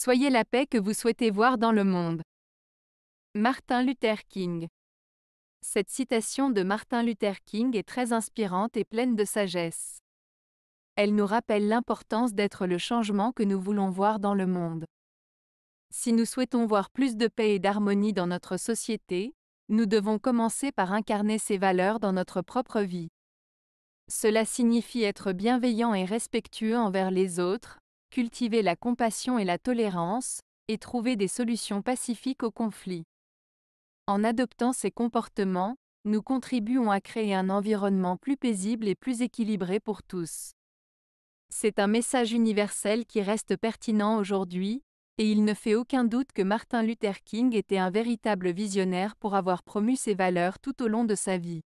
Soyez la paix que vous souhaitez voir dans le monde. Martin Luther King Cette citation de Martin Luther King est très inspirante et pleine de sagesse. Elle nous rappelle l'importance d'être le changement que nous voulons voir dans le monde. Si nous souhaitons voir plus de paix et d'harmonie dans notre société, nous devons commencer par incarner ces valeurs dans notre propre vie. Cela signifie être bienveillant et respectueux envers les autres, cultiver la compassion et la tolérance, et trouver des solutions pacifiques aux conflits. En adoptant ces comportements, nous contribuons à créer un environnement plus paisible et plus équilibré pour tous. C'est un message universel qui reste pertinent aujourd'hui, et il ne fait aucun doute que Martin Luther King était un véritable visionnaire pour avoir promu ces valeurs tout au long de sa vie.